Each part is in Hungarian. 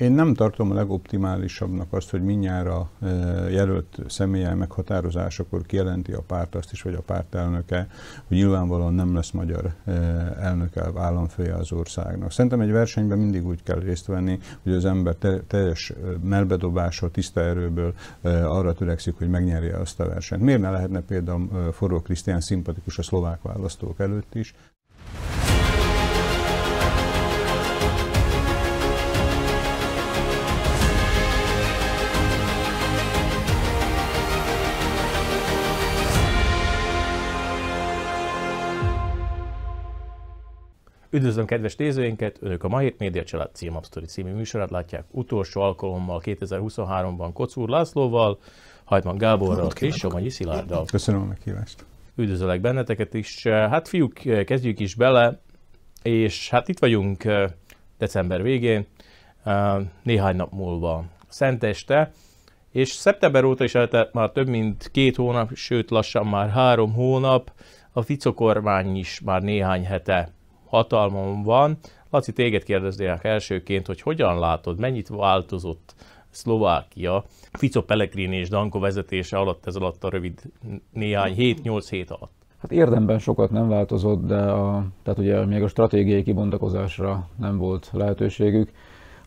Én nem tartom a legoptimálisabbnak azt, hogy minnyára e, jelölt személye meghatározásakor kijelenti a párt azt is, vagy a párt elnöke, hogy nyilvánvalóan nem lesz magyar e, elnöke, államfője az országnak. Szerintem egy versenyben mindig úgy kell részt venni, hogy az ember teljes e, melbedobása, tiszta erőből arra törekszik, hogy megnyerje azt a versenyt. Miért ne lehetne például Forró Krisztián szimpatikus a szlovák választók előtt is? Üdvözlöm kedves nézőinket! Önök a Mahét Média Család Címap című műsorát látják utolsó alkalommal 2023-ban Kocúr Lászlóval, Hajtman Gáborral és Somogyi Szilárddal. Köszönöm a meghívást! Üdvözöllek benneteket is. Hát fiúk, kezdjük is bele, és hát itt vagyunk eh, december végén, eh, néhány nap múlva Szenteste, és szeptember óta is eltelt már több mint két hónap, sőt lassan már három hónap, a Fico kormány is már néhány hete hatalmon van. Laci, téged kérdeznének elsőként, hogy hogyan látod, mennyit változott Szlovákia Fico Pellegrini és Danko vezetése alatt, ez alatt a rövid néhány 7-8 hét alatt? Hát érdemben sokat nem változott, de a, tehát ugye még a stratégiai kibontakozásra nem volt lehetőségük.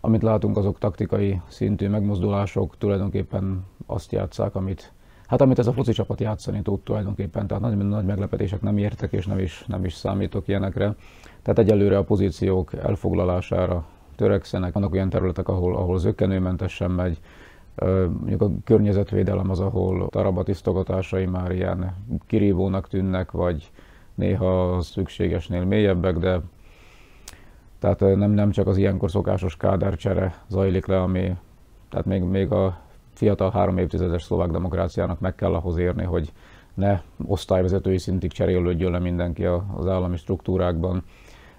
Amit látunk, azok taktikai szintű megmozdulások tulajdonképpen azt játszák, amit Hát amit ez a foci csapat játszani tud tulajdonképpen, tehát nagy, nagy meglepetések nem értek, és nem is, nem is számítok ilyenekre. Tehát egyelőre a pozíciók elfoglalására törekszenek. Vannak olyan területek, ahol, ahol zöggenőmentesen megy, mondjuk a környezetvédelem az, ahol tarabatisztogatásai már ilyen kirívónak tűnnek, vagy néha szükségesnél mélyebbek, de tehát nem, nem csak az ilyenkor szokásos kádárcsere zajlik le, ami tehát még, még a fiatal három évtizedes szlovák demokráciának meg kell ahhoz érni, hogy ne osztályvezetői szintig cserélődjön le mindenki az állami struktúrákban,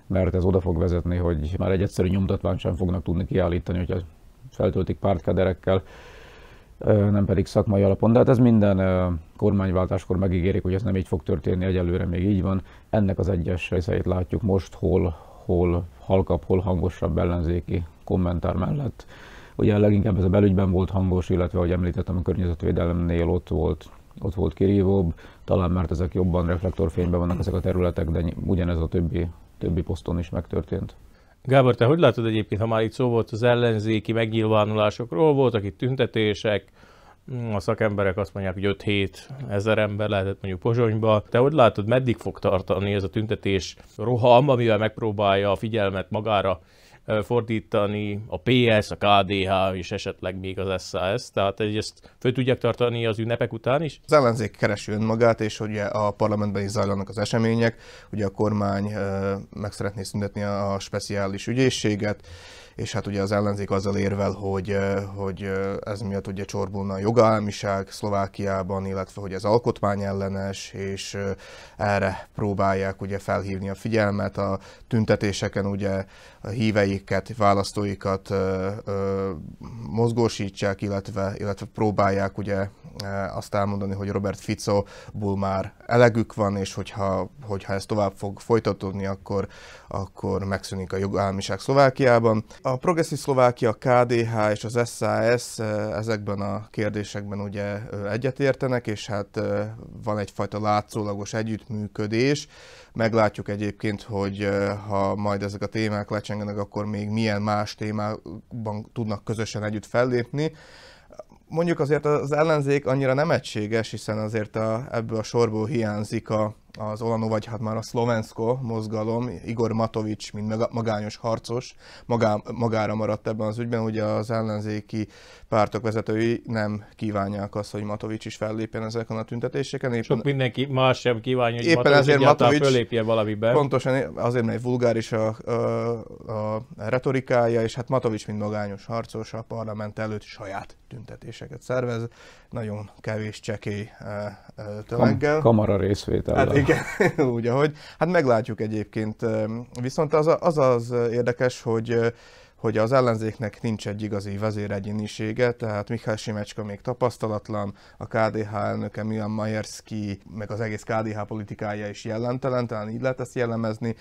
mert ez oda fog vezetni, hogy már egy egyszerű nyomtatványt sem fognak tudni kiállítani, hogyha feltöltik pártkederekkel, nem pedig szakmai alapon. De hát ez minden kormányváltáskor megígérik, hogy ez nem így fog történni, egyelőre még így van. Ennek az egyes részeit látjuk most, hol, hol halkabb, hol hangosabb ellenzéki kommentár mellett Ugye leginkább ez a belügyben volt hangos, illetve, ahogy említettem, a környezetvédelemnél ott volt ott volt kirívóbb, talán mert ezek jobban reflektorfényben vannak ezek a területek, de ugyanez a többi, többi poszton is megtörtént. Gábor, te hogy látod egyébként, ha már itt szó volt az ellenzéki megnyilvánulásokról, voltak itt tüntetések, a szakemberek azt mondják, hogy 5 hét ezer ember lehetett mondjuk Pozsonyba. Te hogy látod, meddig fog tartani ez a tüntetés roham, amivel megpróbálja a figyelmet magára fordítani a PS, a KDH és esetleg még az SZSZ, tehát ezt föl tudják tartani az ünnepek után is? Az ellenzék keresi önmagát, és ugye a parlamentben is zajlanak az események, ugye a kormány meg szeretné szüntetni a speciális ügyészséget, és hát ugye az ellenzék azzal érvel, hogy, hogy ez miatt ugye csorbulna a jogállamiság Szlovákiában, illetve hogy ez alkotmányellenes, és erre próbálják ugye felhívni a figyelmet a tüntetéseken ugye a híveiket, választóikat mozgósítják, illetve, illetve próbálják ugye azt elmondani, hogy Robert Fico ból már elegük van, és hogyha, hogyha ez tovább fog folytatódni, akkor, akkor megszűnik a jogállamiság Szlovákiában. A Progresszív Szlovákia, a KDH és az SAS eh, ezekben a kérdésekben ugye egyetértenek, és hát eh, van egyfajta látszólagos együttműködés. Meglátjuk egyébként, hogy eh, ha majd ezek a témák lecsengenek, akkor még milyen más témában tudnak közösen együtt fellépni mondjuk azért az ellenzék annyira nem egységes, hiszen azért a, ebből a sorból hiányzik a, az Olano, vagy hát már a Szlovensko mozgalom, Igor Matovics, mint magányos harcos, magá, magára maradt ebben az ügyben, ugye az ellenzéki pártok vezetői nem kívánják azt, hogy Matovics is fellépjen ezeken a tüntetéseken. Éppen, Sok mindenki más sem kívánja, hogy éppen Matovics ezért Matovics fölépje valamibe. Pontosan azért, mert vulgáris a, a, a retorikája, és hát Matovics, mint magányos harcos a parlament előtt saját tüntetéseket szervez, nagyon kevés csekély e, e, tömeggel. Kam- kamara részvétel. Hát igen, úgy, ahogy. Hát meglátjuk egyébként. Viszont az az, az érdekes, hogy hogy az ellenzéknek nincs egy igazi vezéregyénisége, tehát Mihály Simecska még tapasztalatlan, a KDH elnöke Milan Majerszki, meg az egész KDH politikája is jelentelen, talán így lehet ezt jellemezni.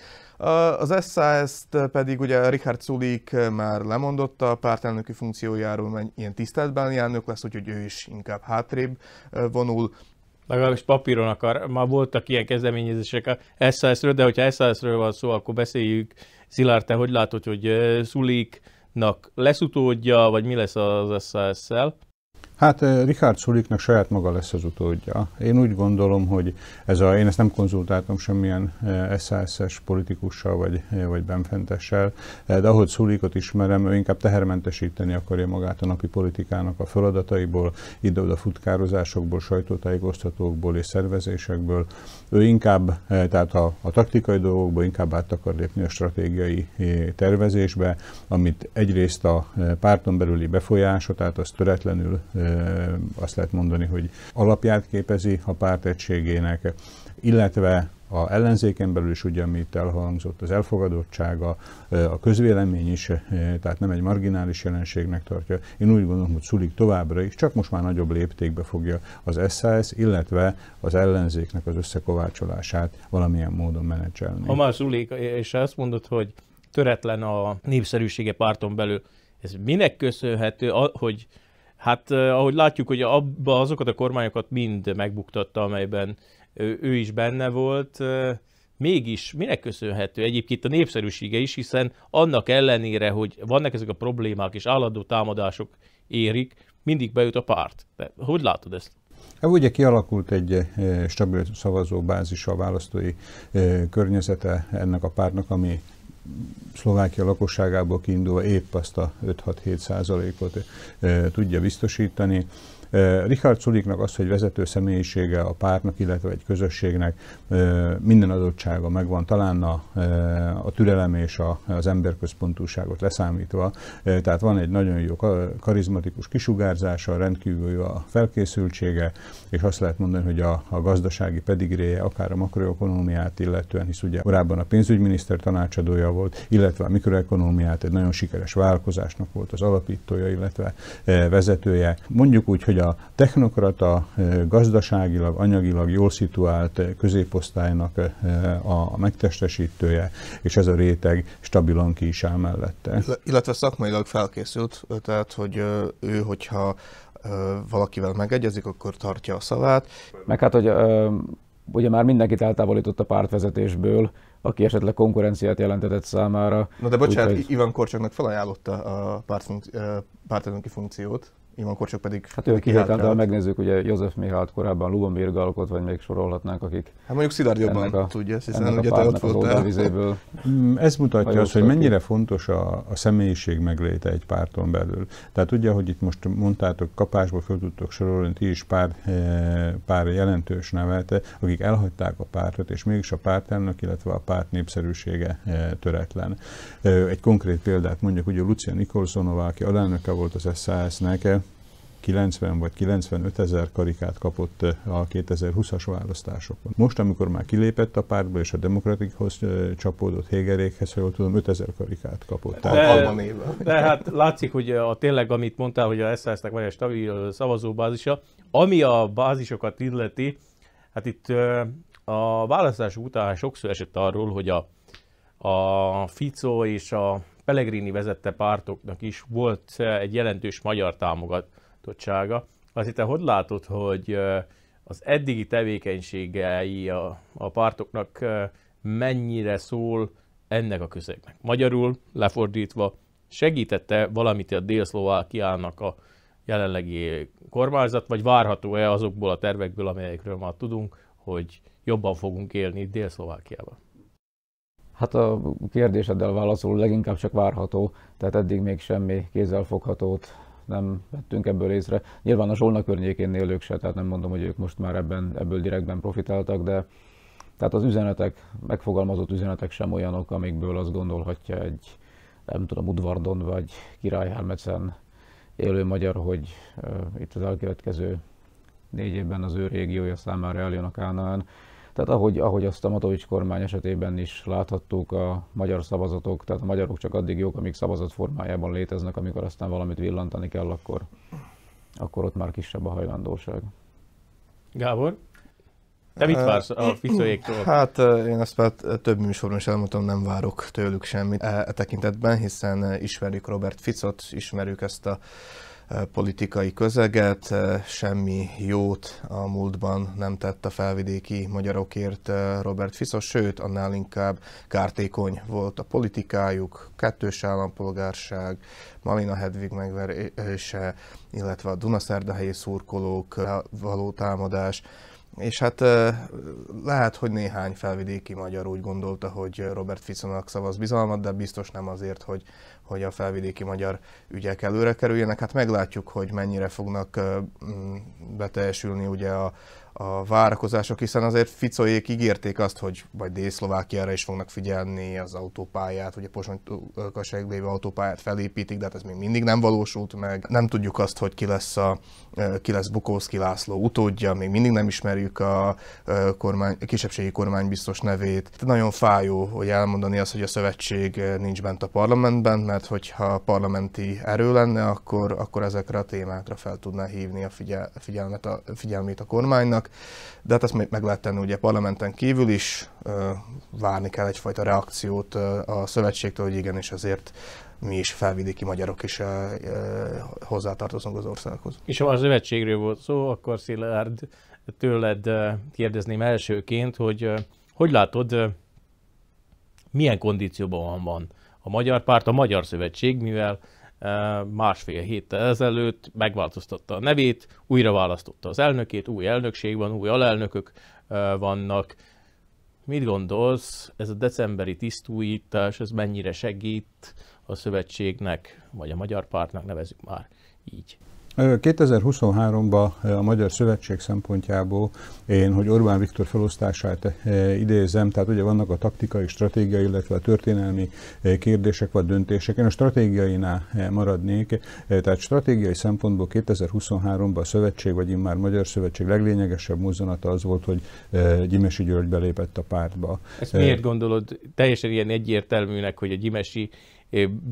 Az sas pedig ugye Richard Zulik már lemondotta a pártelnöki funkciójáról, mert ilyen tiszteletben elnök lesz, úgyhogy ő is inkább hátrébb vonul legalábbis papíron akar, már voltak ilyen kezdeményezések a SAS-ről, de hogyha SAS-ről van szó, akkor beszéljük. Szilárd, te hogy látod, hogy Szuliknak lesz utódja, vagy mi lesz az SAS-szel? Hát eh, Richard Szuliknak saját maga lesz az utódja. Én úgy gondolom, hogy ez a, én ezt nem konzultáltam semmilyen SSS eh, politikussal vagy, eh, vagy benfentessel, de ahogy Szulikot ismerem, ő inkább tehermentesíteni akarja magát a napi politikának a feladataiból, ide-oda futkározásokból, sajtótájékoztatókból és szervezésekből. Ő inkább, tehát a, a taktikai dolgokból inkább át akar lépni a stratégiai tervezésbe, amit egyrészt a párton belüli befolyása, tehát az töretlenül azt lehet mondani, hogy alapját képezi a párt egységének, illetve a ellenzéken belül is ugye, amit elhangzott, az elfogadottsága, a közvélemény is, tehát nem egy marginális jelenségnek tartja. Én úgy gondolom, hogy Szulik továbbra is, csak most már nagyobb léptékbe fogja az SZSZ, illetve az ellenzéknek az összekovácsolását valamilyen módon menedzselni. Ha már Szulik, és azt mondod, hogy töretlen a népszerűsége párton belül, ez minek köszönhető, hogy Hát ahogy látjuk, hogy abba azokat a kormányokat mind megbuktatta, amelyben ő is benne volt, mégis minek köszönhető egyébként a népszerűsége is, hiszen annak ellenére, hogy vannak ezek a problémák és állandó támadások érik, mindig bejut a párt. De hogy látod ezt? Hát ugye kialakult egy stabil bázis a választói környezete ennek a pártnak, ami Szlovákia lakosságából kiindulva épp azt a 5-6-7 százalékot eh, tudja biztosítani. Richard Szuliknak az, hogy vezető személyisége a pártnak, illetve egy közösségnek minden adottsága megvan, talán a, a türelem és az emberközpontúságot leszámítva. Tehát van egy nagyon jó karizmatikus kisugárzása, rendkívül jó a felkészültsége, és azt lehet mondani, hogy a, a gazdasági pedigréje, akár a makroekonomiát illetően, hisz ugye korábban a pénzügyminiszter tanácsadója volt, illetve a mikroekonomiát egy nagyon sikeres vállalkozásnak volt az alapítója, illetve vezetője. Mondjuk úgy, hogy a technokrata, e, gazdaságilag, anyagilag jól szituált e, középosztálynak e, a megtestesítője, és ez a réteg stabilan kísál mellette. Illetve szakmailag felkészült, tehát hogy ő, hogyha valakivel megegyezik, akkor tartja a szavát. Meg hát, hogy ugye már mindenkit eltávolított a pártvezetésből, aki esetleg konkurenciát jelentetett számára. Na de bocsánat, Úgyhogy... Ivan Korcsaknak felajánlotta a pártelnöki funkciót. Ivan Korcsok pedig... Hát ők kihetem, de a megnézzük, ugye József Mihályt korábban Lubomir Galkot, vagy még sorolhatnánk, akik... Hát mondjuk Szilárd jobban a, tudja, hiszen ugye te ott voltál. Mm, ez mutatja azt, hogy mennyire fontos a, a személyiség megléte egy párton belül. Tehát tudja, hogy itt most mondtátok, kapásból föl tudtok sorolni ti is pár, eh, pár jelentős nevelte, akik elhagyták a pártot, és mégis a pártelnök, illetve a párt népszerűsége eh, töretlen. Eh, egy konkrét példát mondjuk, ugye Lucia Nikolsonova, aki alelnöke volt az szsz nek 90 vagy 95 ezer karikát kapott eh, a 2020-as választásokon. Most, amikor már kilépett a pártból és a demokratikhoz eh, csapódott Hégerékhez, ha jól tudom, 5 ezer karikát kapott. De, Tehát, de, hát látszik, hogy eh, a, tényleg, amit mondtál, hogy a SZSZ-nek van egy stabil szavazóbázisa, ami a bázisokat illeti, hát itt a választás után sokszor esett arról, hogy a, a Fico és a Pellegrini vezette pártoknak is volt egy jelentős magyar támogat, támogatottsága. Azért te hogy látod, hogy az eddigi tevékenységei a, a pártoknak mennyire szól ennek a közegnek? Magyarul, lefordítva, segítette valamit a Dél-Szlovákiának a jelenlegi kormányzat, vagy várható-e azokból a tervekből, amelyekről már tudunk, hogy jobban fogunk élni Dél-Szlovákiában? Hát a kérdéseddel válaszol leginkább csak várható, tehát eddig még semmi kézzelfoghatót nem vettünk ebből észre. Nyilván a Zsolna környékén élők se, tehát nem mondom, hogy ők most már ebben, ebből direktben profitáltak, de tehát az üzenetek, megfogalmazott üzenetek sem olyanok, amikből azt gondolhatja egy, nem tudom, Udvardon vagy királyhelmecen élő magyar, hogy uh, itt az elkövetkező négy évben az ő régiója számára eljön a Kánaán. Tehát ahogy, ahogy azt a Matovics kormány esetében is láthattuk, a magyar szavazatok, tehát a magyarok csak addig jók, amíg szavazat formájában léteznek, amikor aztán valamit villantani kell, akkor, akkor ott már kisebb a hajlandóság. Gábor? Te mit vársz a eh, Ficóéktól? Hát eh, én ezt már több műsorban is elmondtam, nem várok tőlük semmit e, e tekintetben, hiszen eh, ismerjük Robert Ficot, ismerjük ezt a politikai közeget, semmi jót a múltban nem tett a felvidéki magyarokért Robert Fiszos, sőt, annál inkább kártékony volt a politikájuk, kettős állampolgárság, Malina Hedvig megverése, illetve a Dunaszerdahelyi szurkolók való támadás. És hát lehet, hogy néhány felvidéki magyar úgy gondolta, hogy Robert Ficonak szavaz bizalmat, de biztos nem azért, hogy hogy a felvidéki magyar ügyek előre kerüljenek. Hát meglátjuk, hogy mennyire fognak beteljesülni ugye a, a várakozások, hiszen azért Ficoék ígérték azt, hogy majd Dél-Szlovákiára is fognak figyelni az autópályát, hogy a pozsony lévő autópályát felépítik, de hát ez még mindig nem valósult meg. Nem tudjuk azt, hogy ki lesz, a, ki lesz Bukowski László utódja, még mindig nem ismerjük a kormány, a kisebbségi kormánybiztos nevét. Nagyon fájó, hogy elmondani azt, hogy a szövetség nincs bent a parlamentben, mert hogyha parlamenti erő lenne, akkor, akkor ezekre a témákra fel tudná hívni a figyel, figyelmet a, figyelmét a kormánynak de hát ezt meg lehet tenni ugye parlamenten kívül is, várni kell egyfajta reakciót a szövetségtől, hogy igenis azért mi is felvidéki magyarok is hozzátartozunk az országhoz. És ha a szövetségről volt szó, akkor Szilárd tőled kérdezném elsőként, hogy hogy látod, milyen kondícióban van a magyar párt, a magyar szövetség, mivel másfél héttel ezelőtt megváltoztatta a nevét, újra választotta az elnökét, új elnökség van, új alelnökök vannak. Mit gondolsz, ez a decemberi tisztújítás, ez mennyire segít a szövetségnek, vagy a magyar pártnak, nevezük már így? 2023-ban a Magyar Szövetség szempontjából én, hogy Orbán Viktor felosztását idézem, tehát ugye vannak a taktikai, stratégiai, illetve a történelmi kérdések vagy döntések. Én a stratégiainál maradnék, tehát stratégiai szempontból 2023-ban a Szövetség, vagy immár Magyar Szövetség leglényegesebb mozzanata az volt, hogy Gyimesi György belépett a pártba. Ezt miért gondolod teljesen ilyen egyértelműnek, hogy a Gyimesi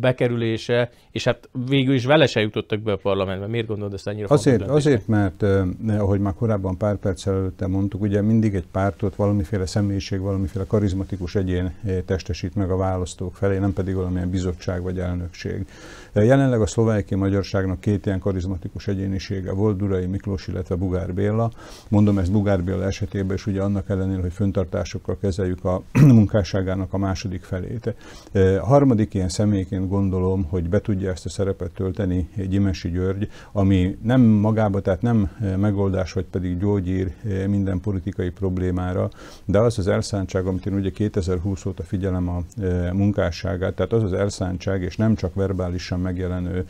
bekerülése, és hát végül is vele se jutottak be a parlamentbe. Miért gondolod ezt annyira Azért, azért mert eh, ahogy már korábban pár perccel előtte mondtuk, ugye mindig egy pártot valamiféle személyiség, valamiféle karizmatikus egyén testesít meg a választók felé, nem pedig valamilyen bizottság vagy elnökség. Jelenleg a szlovákiai magyarságnak két ilyen karizmatikus egyénisége volt, Durai Miklós, illetve Bugár Béla. Mondom ezt Bugár Béla esetében is, ugye annak ellenére, hogy föntartásokkal kezeljük a munkásságának a második felét. A e, harmadik ilyen személyként gondolom, hogy be tudja ezt a szerepet tölteni Gyimesi György, ami nem magába, tehát nem e, megoldás, vagy pedig gyógyír e, minden politikai problémára, de az az elszántság, amit én ugye 2020 óta figyelem a munkásságát, tehát az az elszántság, és nem csak verbálisan, teljesen megjelenő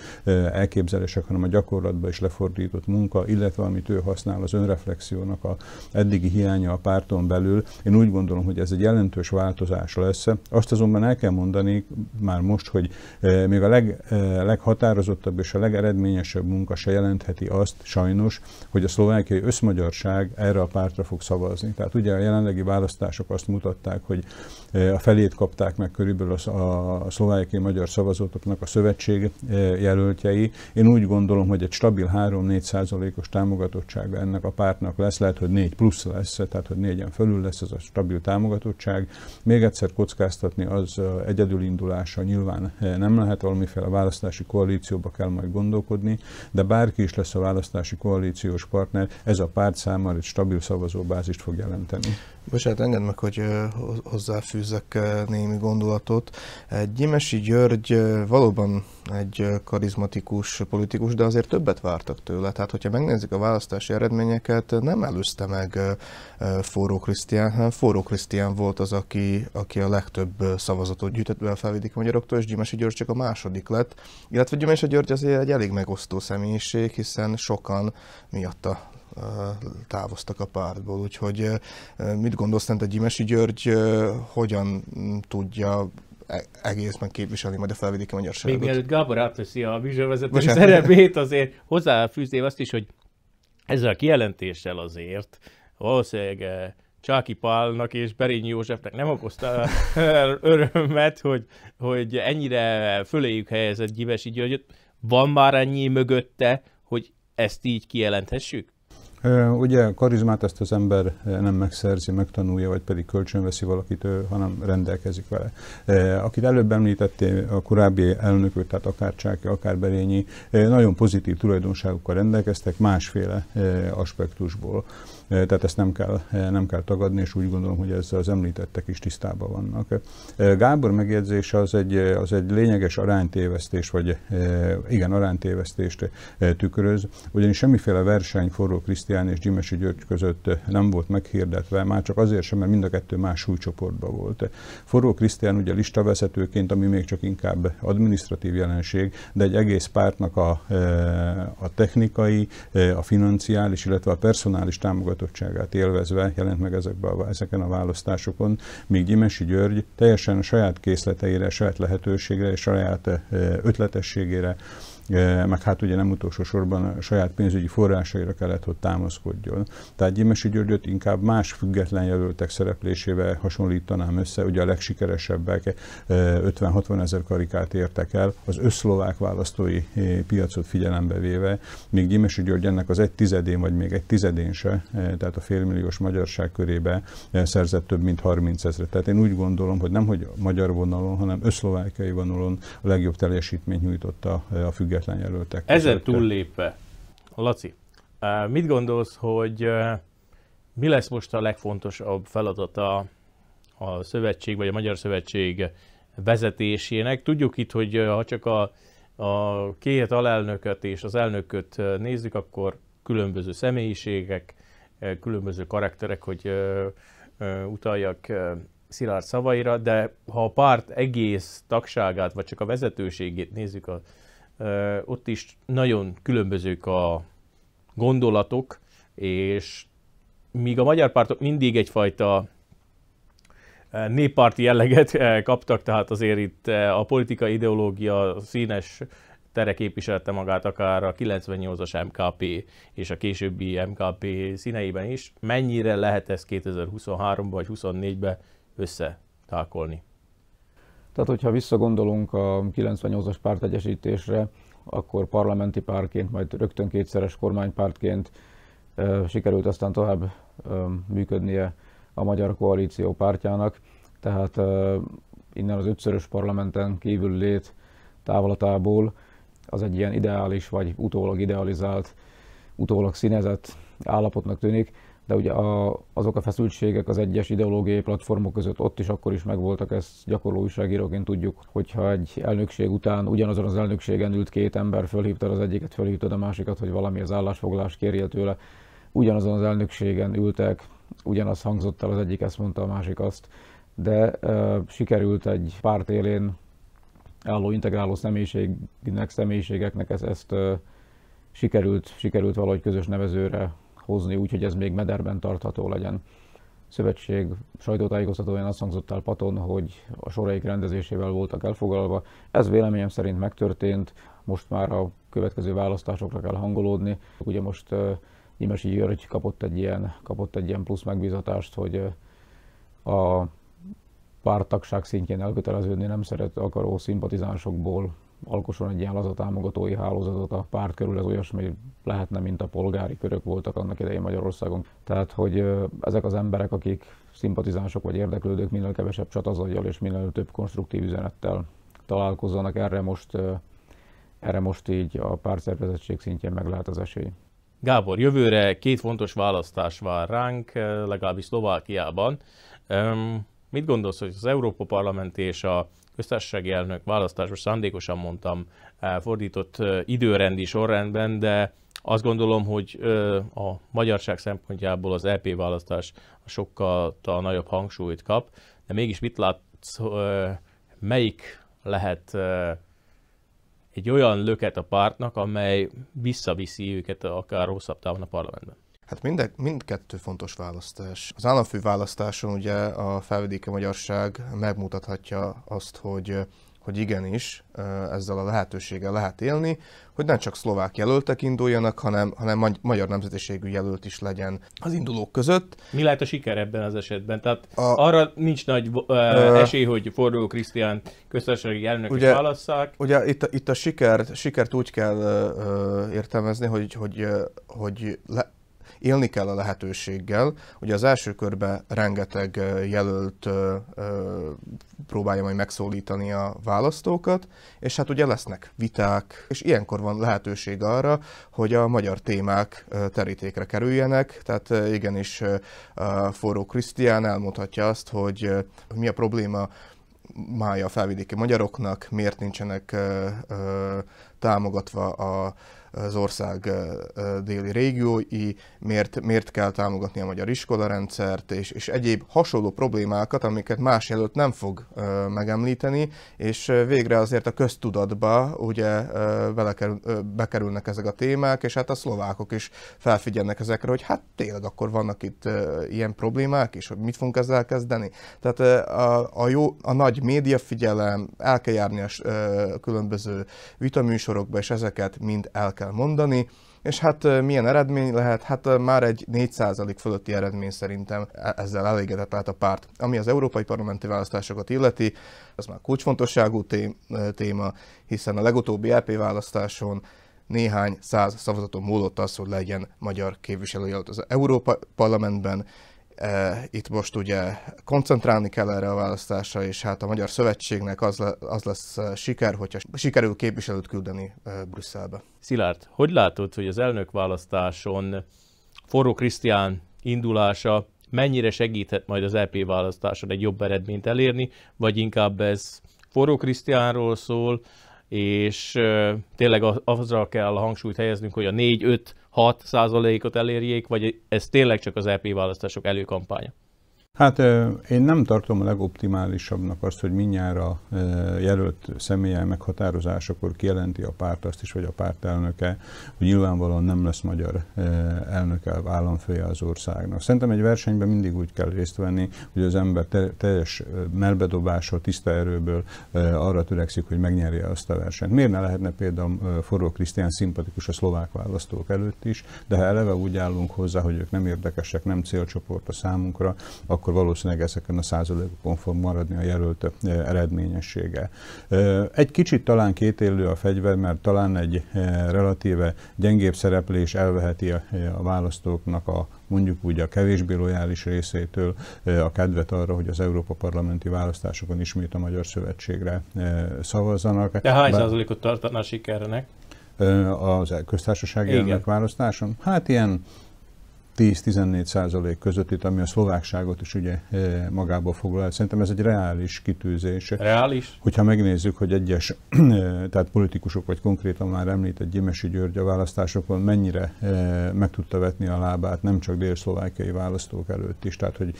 elképzelések, hanem a gyakorlatba is lefordított munka, illetve amit ő használ, az önreflexiónak a eddigi hiánya a párton belül. Én úgy gondolom, hogy ez egy jelentős változás lesz. Azt azonban el kell mondani már most, hogy még a leg, leghatározottabb és a legeredményesebb munka se jelentheti azt sajnos, hogy a szlovákiai összmagyarság erre a pártra fog szavazni. Tehát ugye a jelenlegi választások azt mutatták, hogy E, a felét kapták meg körülbelül a szlovákiai magyar szavazótoknak a szövetség e, jelöltjei. Én úgy gondolom, hogy egy stabil 3-4 százalékos támogatottsága ennek a pártnak lesz, lehet, hogy 4 plusz lesz, tehát hogy négyen fölül lesz ez a stabil támogatottság. Még egyszer kockáztatni az e, egyedülindulása nyilván nem lehet, valamiféle választási koalícióba kell majd gondolkodni, de bárki is lesz a választási koalíciós partner, ez a párt számára egy stabil szavazóbázist fog jelenteni. Bocsánat, engedd meg, hogy hozzáfűzzem hozzáfűzzek eh, némi gondolatot. Eh, Gyimesi György eh, valóban egy karizmatikus politikus, de azért többet vártak tőle. Tehát, hogyha megnézzük a választási eredményeket, nem előzte meg Forró Krisztián, hanem Forró Krisztián volt az, aki, aki a legtöbb szavazatot gyűjtött be a felvidék magyaroktól, és Gyimesi György csak a második lett. Illetve Gyimesi György azért egy elég megosztó személyiség, hiszen sokan miatta távoztak a pártból. Úgyhogy mit gondolsz, a Gyimesi György hogyan tudja e-, egészben képviselni majd a felvidéki magyarságot. Még mielőtt Gábor átveszi a műsorvezető szerepét, azért hozzáfűzném azt is, hogy ezzel a kijelentéssel azért valószínűleg Csáki Pálnak és Berényi Józsefnek nem okozta örömet, hogy, hogy ennyire föléjük helyezett Gyimesi Györgyöt. Van már ennyi mögötte, hogy ezt így kijelenthessük? Ugye karizmát ezt az ember nem megszerzi, megtanulja, vagy pedig kölcsönveszi valakit, hanem rendelkezik vele. Akit előbb említettél, a korábbi elnökök, tehát akár Csáki, akár Berényi, nagyon pozitív tulajdonságokkal rendelkeztek másféle aspektusból. Tehát ezt nem kell, nem kell tagadni, és úgy gondolom, hogy ezzel az említettek is tisztában vannak. Gábor megjegyzése az egy, az egy lényeges aránytévesztés, vagy igen, aránytévesztést tükröz, ugyanis semmiféle verseny Forró Krisztián és Gyimesi György között nem volt meghirdetve, már csak azért sem, mert mind a kettő más súlycsoportban volt. Forró Krisztián ugye listavezetőként, ami még csak inkább administratív jelenség, de egy egész pártnak a, a technikai, a financiális, illetve a personális támogatás támogatottságát élvezve jelent meg ezekben a, ezeken a választásokon, míg Gyimesi György teljesen a saját készleteire, saját lehetőségre és saját ötletességére meg hát ugye nem utolsó sorban a saját pénzügyi forrásaira kellett, hogy támaszkodjon. Tehát Gyimesi Györgyöt inkább más független jelöltek szereplésével hasonlítanám össze, ugye a legsikeresebbek 50-60 ezer karikát értek el, az összlovák választói piacot figyelembe véve, míg Gyimesi György ennek az egy tizedén, vagy még egy tizedén se, tehát a félmilliós magyarság körébe szerzett több mint 30 ezer Tehát én úgy gondolom, hogy nem hogy magyar vonalon, hanem összlovákiai vonalon a legjobb teljesítményt nyújtotta a független független jelöltek. Ezen túllépve, Laci, mit gondolsz, hogy mi lesz most a legfontosabb feladata a szövetség vagy a Magyar Szövetség vezetésének? Tudjuk itt, hogy ha csak a, a két alelnököt és az elnököt nézzük, akkor különböző személyiségek, különböző karakterek, hogy utaljak Szilárd szavaira, de ha a párt egész tagságát, vagy csak a vezetőségét nézzük a ott is nagyon különbözők a gondolatok, és míg a magyar pártok mindig egyfajta néppárti jelleget kaptak, tehát azért itt a politika ideológia színes tere képviselte magát akár a 98-as MKP és a későbbi MKP színeiben is. Mennyire lehet ezt 2023-ban vagy 2024-ben összetákolni? Tehát, hogyha visszagondolunk a 98-as pártegyesítésre, akkor parlamenti párként, majd rögtön kétszeres kormánypártként sikerült aztán tovább működnie a magyar koalíció pártjának. Tehát innen az ötszörös parlamenten kívül lét távlatából az egy ilyen ideális vagy utólag idealizált, utólag színezett állapotnak tűnik, de ugye a, azok a feszültségek az egyes ideológiai platformok között ott is akkor is megvoltak, ezt gyakorló újságíróként tudjuk, hogyha egy elnökség után ugyanazon az elnökségen ült két ember, fölhívtad az egyiket, fölhívtad a másikat, hogy valami az állásfoglalás kérje tőle, ugyanazon az elnökségen ültek, ugyanaz hangzott el, az egyik ezt mondta, a másik azt, de e, sikerült egy párt élén álló integráló személyiségnek, személyiségeknek ezt, ezt e, sikerült, sikerült valahogy közös nevezőre hozni, úgyhogy ez még mederben tartható legyen. Szövetség sajtótájékoztatóján azt hangzott el Paton, hogy a soraik rendezésével voltak elfogalva. Ez véleményem szerint megtörtént, most már a következő választásokra kell hangolódni. Ugye most Imesi György kapott egy ilyen, kapott egy ilyen plusz megbízatást, hogy a pártagság szintjén elköteleződni nem szeret akaró szimpatizánsokból alkosson egy ilyen laza támogatói hálózatot a párt körül, ez olyasmi lehetne, mint a polgári körök voltak annak idején Magyarországon. Tehát, hogy ezek az emberek, akik szimpatizánsok vagy érdeklődők minél kevesebb csatazajjal és minél több konstruktív üzenettel találkozzanak, erre most, erre most így a pártszervezettség szintjén meg lehet az esély. Gábor, jövőre két fontos választás vár ránk, legalábbis Szlovákiában. Mit gondolsz, hogy az Európa Parlament és a köztársasági elnök választásban szándékosan mondtam eh, fordított eh, időrendi sorrendben, de azt gondolom, hogy eh, a magyarság szempontjából az LP e választás sokkal a nagyobb hangsúlyt kap, de mégis mit látsz, melyik lehet egy olyan löket a pártnak, amely visszaviszi őket akár hosszabb távon a parlamentben? Hát mind, mindkettő fontos választás. Az államfő választáson ugye a felvidéki magyarság megmutathatja azt, hogy hogy igenis ezzel a lehetőséggel lehet élni, hogy nem csak szlovák jelöltek induljanak, hanem, hanem magyar nemzetiségű jelölt is legyen az indulók között. Mi lehet a siker ebben az esetben? Tehát a, arra nincs nagy ö, esély, hogy forduló Krisztián köztársasági elnököt ugye, válasszák. Ugye itt, itt a sikert, sikert úgy kell ö, értelmezni, hogy, hogy, hogy le, élni kell a lehetőséggel. Ugye az első körben rengeteg jelölt próbálja majd megszólítani a választókat, és hát ugye lesznek viták, és ilyenkor van lehetőség arra, hogy a magyar témák terítékre kerüljenek, tehát igenis Forró Krisztián elmondhatja azt, hogy mi a probléma mája a felvidéki magyaroknak, miért nincsenek támogatva a az ország déli régiói, miért, miért kell támogatni a magyar iskolarendszert, és, és egyéb hasonló problémákat, amiket más jelölt nem fog megemlíteni, és végre azért a köztudatba ugye belekerül, bekerülnek ezek a témák, és hát a szlovákok is felfigyelnek ezekre, hogy hát tényleg akkor vannak itt ilyen problémák és hogy mit fogunk ezzel kezdeni. Tehát a, a, jó, a nagy médiafigyelem, el kell járni a különböző vitaműsorokba, és ezeket mind el kell mondani, és hát milyen eredmény lehet? Hát már egy 4% fölötti eredmény szerintem e- ezzel elégedett lehet a párt. Ami az európai parlamenti választásokat illeti, az már kulcsfontosságú téma, hiszen a legutóbbi EP választáson néhány száz szavazaton múlott az, hogy legyen magyar képviselőjelölt az Európa Parlamentben, Eh, itt most ugye koncentrálni kell erre a választásra, és hát a Magyar Szövetségnek az, le, az lesz eh, siker, hogyha sikerül képviselőt küldeni eh, Brüsszelbe. Szilárd, hogy látod, hogy az elnök választáson Forró Krisztián indulása mennyire segíthet majd az EP választáson egy jobb eredményt elérni, vagy inkább ez Forró Krisztiánról szól, és tényleg azra kell a hangsúlyt helyeznünk, hogy a 4-5-6 százalékot elérjék, vagy ez tényleg csak az EP választások előkampánya. Hát én nem tartom a legoptimálisabbnak azt, hogy minnyára jelölt személye meghatározásakor kijelenti a párt azt is, vagy a párt elnöke, hogy nyilvánvalóan nem lesz magyar elnöke, államfője az országnak. Szerintem egy versenyben mindig úgy kell részt venni, hogy az ember teljes melbedobása, tiszta erőből arra törekszik, hogy megnyerje azt a versenyt. Miért ne lehetne például Forró Krisztián szimpatikus a szlovák választók előtt is, de ha eleve úgy állunk hozzá, hogy ők nem érdekesek, nem célcsoport a számunkra, akkor akkor valószínűleg ezeken a százalékokon fog maradni a jelölt eredményessége. Egy kicsit talán kétélő a fegyver, mert talán egy relatíve gyengébb szereplés elveheti a, választóknak a mondjuk úgy a kevésbé lojális részétől a kedvet arra, hogy az Európa Parlamenti választásokon ismét a Magyar Szövetségre szavazzanak. De hány százalékot tartaná sikernek? Az e-, köztársasági választáson? Hát ilyen 10-14 százalék között, itt, ami a szlovákságot is ugye eh, magába foglal. Szerintem ez egy reális kitűzés. Reális? Hogyha megnézzük, hogy egyes, eh, tehát politikusok, vagy konkrétan már említett Gyimesi György a választásokon mennyire eh, meg tudta vetni a lábát, nem csak dél-szlovákiai választók előtt is, tehát hogy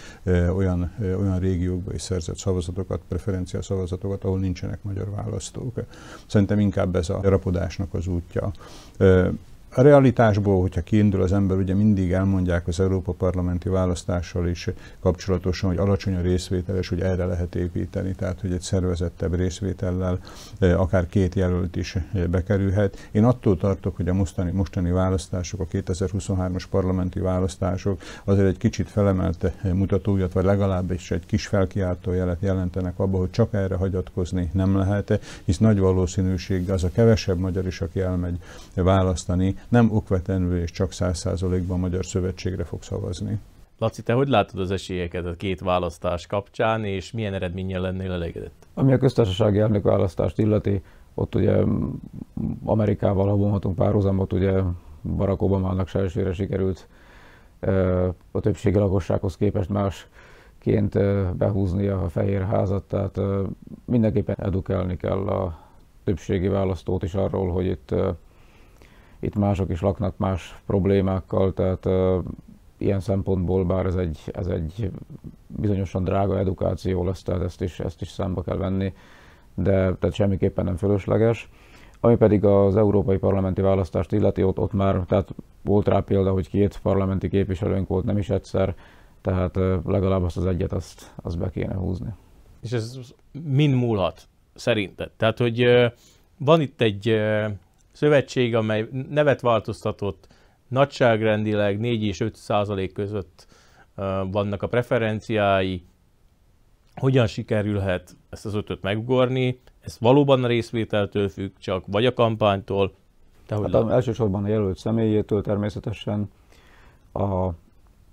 olyan, olyan régiókba is szerzett szavazatokat, preferencia szavazatokat, ahol nincsenek magyar választók. Szerintem inkább ez a rapodásnak az útja a realitásból, hogyha kiindul az ember, ugye mindig elmondják az Európa Parlamenti választással is kapcsolatosan, hogy alacsony a és hogy erre lehet építeni, tehát hogy egy szervezettebb részvétellel eh, akár két jelölt is eh, bekerülhet. Én attól tartok, hogy a mostani, mostani választások, a 2023-as parlamenti választások azért egy kicsit felemelt eh, mutatójat, vagy legalábbis egy kis felkiáltó jelet jelentenek abba, hogy csak erre hagyatkozni nem lehet, hisz nagy valószínűség az a kevesebb magyar is, aki elmegy választani, nem okvetlenül és csak száz százalékban Magyar Szövetségre fog szavazni. Laci, te hogy látod az esélyeket a két választás kapcsán, és milyen eredménnyel lennél elégedett? Ami a köztársasági elnökválasztást illeti, ott ugye Amerikával, ha vonhatunk párhuzamot, ugye Barack Obama selsőre sikerült a többségi lakossághoz képest másként behúzni a fehér házat, tehát mindenképpen edukálni kell a többségi választót is arról, hogy itt itt mások is laknak más problémákkal, tehát uh, ilyen szempontból bár ez egy, ez egy bizonyosan drága edukáció lesz, tehát ezt is, ezt is számba kell venni, de tehát semmiképpen nem fölösleges. Ami pedig az európai parlamenti választást illeti, ott, ott már tehát volt rá példa, hogy két parlamenti képviselőnk volt, nem is egyszer, tehát legalább azt az egyet, azt, azt be kéne húzni. És ez mind múlhat, szerinted? Tehát, hogy van itt egy szövetség, amely nevet változtatott, nagyságrendileg 4 és 5 százalék között vannak a preferenciái, hogyan sikerülhet ezt az ötöt megugorni, ez valóban a részvételtől függ csak, vagy a kampánytól? Te hogy hát elsősorban a jelölt személyétől természetesen, a,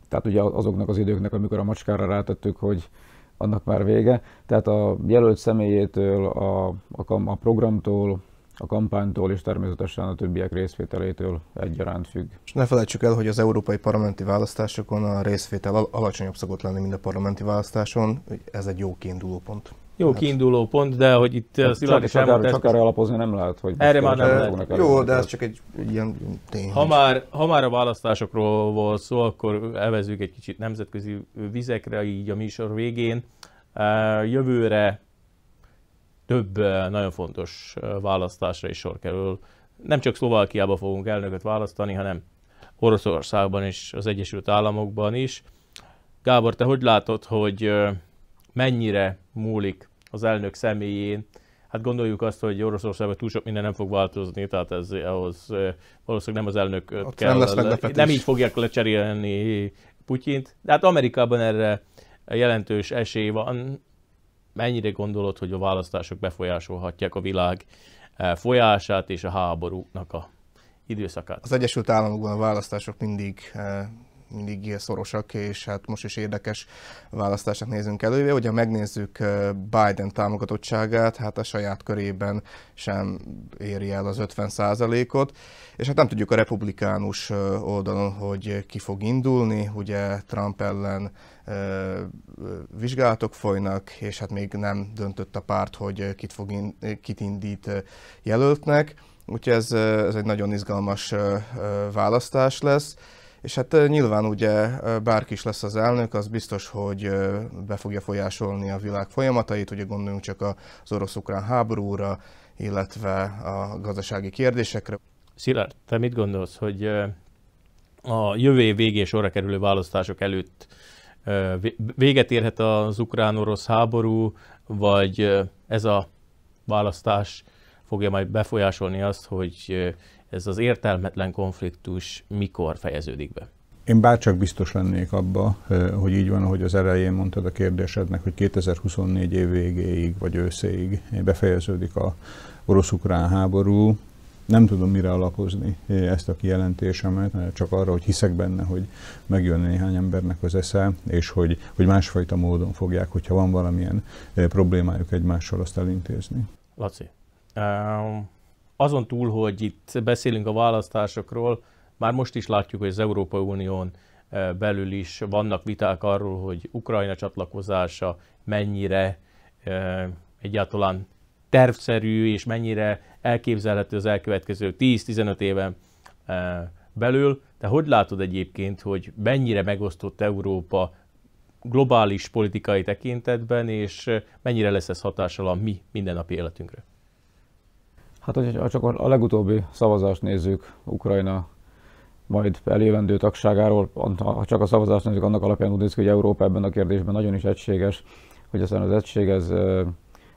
tehát ugye azoknak az időknek, amikor a macskára rátettük, hogy annak már vége, tehát a jelölt személyétől, a, a, a programtól, a kampánytól és természetesen a többiek részvételétől egyaránt függ. És ne felejtsük el, hogy az európai parlamenti választásokon a részvétel al- alacsonyabb szokott lenni, mint a parlamenti választáson. Ez egy jó kiinduló pont. Jó hát, kiinduló pont, de hogy itt hát a Szilárd is elmondta... Csak, csak erre alapozni nem lehet, hogy... Erre már nem lehet. Jó, de ez csak egy ilyen tény. Ha már, ha már a választásokról volt szó, akkor elvezünk egy kicsit nemzetközi vizekre így a műsor végén. Jövőre több eh, nagyon fontos eh, választásra is sor kerül. Nem csak Szlovákiába fogunk elnököt választani, hanem Oroszországban is, az Egyesült Államokban is. Gábor, te hogy látod, hogy eh, mennyire múlik az elnök személyén? Hát gondoljuk azt, hogy Oroszországban túl sok minden nem fog változni, tehát ez ahhoz valószínűleg nem az elnök Ott kell. Nem, lesz nem így fogják lecserélni Putyint, de hát Amerikában erre jelentős esély van mennyire gondolod, hogy a választások befolyásolhatják a világ eh, folyását és a háborúnak a időszakát? Az Egyesült Államokban a választások mindig eh, mindig szorosak, és hát most is érdekes választásnak nézünk elővé. Hogyha megnézzük Biden támogatottságát, hát a saját körében sem éri el az 50 ot és hát nem tudjuk a republikánus oldalon, hogy ki fog indulni, ugye Trump ellen vizsgálatok folynak, és hát még nem döntött a párt, hogy kit, fog in, kit indít jelöltnek. Úgyhogy ez, ez egy nagyon izgalmas választás lesz. És hát nyilván ugye bárki is lesz az elnök, az biztos, hogy be fogja folyásolni a világ folyamatait, ugye gondoljunk csak az orosz-ukrán háborúra, illetve a gazdasági kérdésekre. Szilárd, te mit gondolsz, hogy a jövő év végé sorra kerülő választások előtt véget érhet az ukrán-orosz háború, vagy ez a választás fogja majd befolyásolni azt, hogy ez az értelmetlen konfliktus mikor fejeződik be? Én bárcsak biztos lennék abba, hogy így van, ahogy az elején mondtad a kérdésednek, hogy 2024 év végéig vagy őszéig befejeződik a orosz-ukrán háború. Nem tudom mire alapozni ezt a kijelentésemet, csak arra, hogy hiszek benne, hogy megjön néhány embernek az esze, és hogy, hogy másfajta módon fogják, hogyha van valamilyen problémájuk egymással, azt elintézni. Laci, um azon túl, hogy itt beszélünk a választásokról, már most is látjuk, hogy az Európai Unión eh, belül is vannak viták arról, hogy Ukrajna csatlakozása mennyire eh, egyáltalán tervszerű, és mennyire elképzelhető az elkövetkező 10-15 éven eh, belül. De hogy látod egyébként, hogy mennyire megosztott Európa globális politikai tekintetben, és mennyire lesz ez hatással a mi mindennapi életünkre? Hát, hogyha csak a legutóbbi szavazást nézzük Ukrajna majd elévendő tagságáról, ha csak a szavazást nézzük, annak alapján úgy néz ki, hogy Európa ebben a kérdésben nagyon is egységes, hogy aztán az egység ez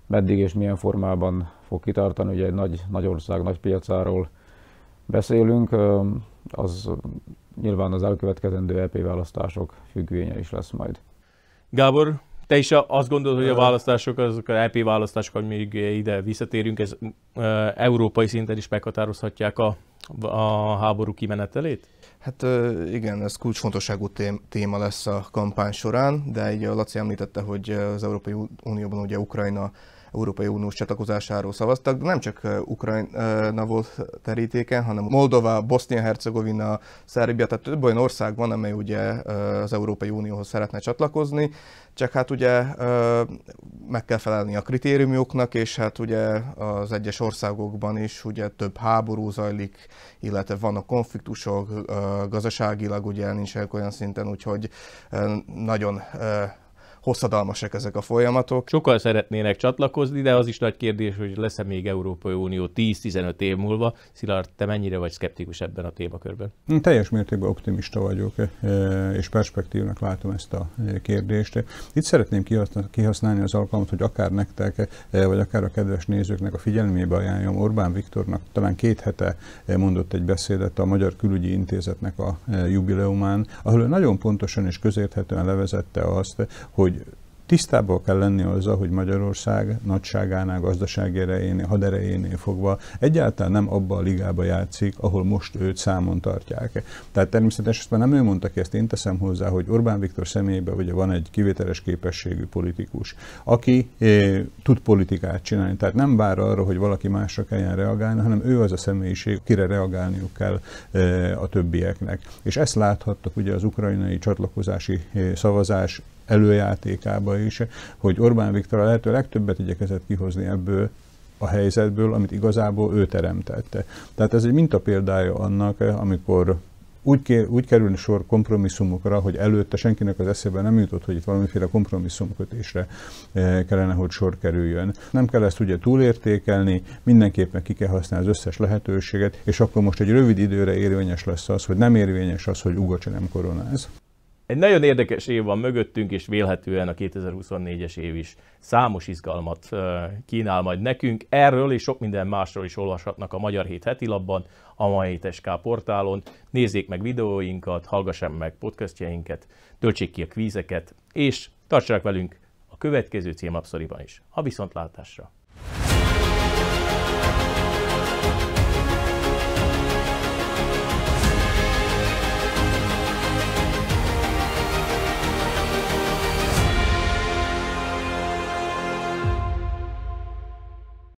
meddig és milyen formában fog kitartani, ugye egy nagy, nagy ország, nagy piacáról beszélünk, az nyilván az elkövetkezendő EP választások függvénye is lesz majd. Gábor, te is azt gondolod, hogy a választások, azok a EP választások, hogy még ide visszatérünk, ez e, európai szinten is meghatározhatják a, a háború kimenetelét? Hát igen, ez kulcsfontosságú téma lesz a kampány során, de így a Laci említette, hogy az Európai Unióban ugye Ukrajna Európai Uniós csatlakozásáról szavaztak, de nem csak Ukrajna volt terítéken, hanem Moldova, Bosznia-Hercegovina, Szerbia, tehát több olyan ország van, amely ugye az Európai Unióhoz szeretne csatlakozni, csak hát ugye meg kell felelni a kritériumoknak, és hát ugye az egyes országokban is ugye több háború zajlik, illetve vannak konfliktusok, gazdaságilag ugye nincs olyan szinten, úgyhogy nagyon hosszadalmasak ezek a folyamatok. Sokan szeretnének csatlakozni, de az is nagy kérdés, hogy lesz-e még Európai Unió 10-15 év múlva. Szilárd, te mennyire vagy szkeptikus ebben a témakörben? Teljes mértékben optimista vagyok, e, és perspektívnak látom ezt a e, kérdést. Itt szeretném kihasználni az alkalmat, hogy akár nektek, e, vagy akár a kedves nézőknek a figyelmébe ajánlom. Orbán Viktornak talán két hete mondott egy beszédet a Magyar Külügyi Intézetnek a jubileumán, ahol ő nagyon pontosan és közérthetően levezette azt, hogy tisztában kell lenni azzal, hogy Magyarország nagyságánál, gazdasági erejénél, haderejénél fogva egyáltalán nem abba a ligába játszik, ahol most őt számon tartják. Tehát természetesen ezt már nem ő mondta ki, ezt én teszem hozzá, hogy Orbán Viktor személyében ugye van egy kivételes képességű politikus, aki é, eh, tud politikát csinálni. Tehát nem vár arra, hogy valaki másra kelljen reagálni, hanem ő az a személyiség, kire reagálniuk kell é, eh, a többieknek. És ezt láthattak ugye az ukrajnai csatlakozási é, eh, szavazás előjátékába is, hogy Orbán Viktor a lehető legtöbbet igyekezett kihozni ebből a helyzetből, amit igazából ő teremtette. Tehát ez egy mintapéldája annak, amikor úgy, kér, úgy kerül sor kompromisszumokra, hogy előtte senkinek az eszébe nem jutott, hogy itt valamiféle kompromisszumkötésre eh, kellene, hogy sor kerüljön. Nem kell ezt ugye túlértékelni, mindenképpen ki kell használni az összes lehetőséget, és akkor most egy rövid időre érvényes lesz az, hogy nem érvényes az, hogy Ugocsa nem koronáz. Egy nagyon érdekes év van mögöttünk, és vélhetően a 2024-es év is számos izgalmat kínál majd nekünk. Erről és sok minden másról is olvashatnak a Magyar Hét heti labban, a mai SK portálon. Nézzék meg videóinkat, hallgassák meg podcastjainket, töltsék ki a kvízeket, és tartsák velünk a következő címlapszoriban is. A viszontlátásra!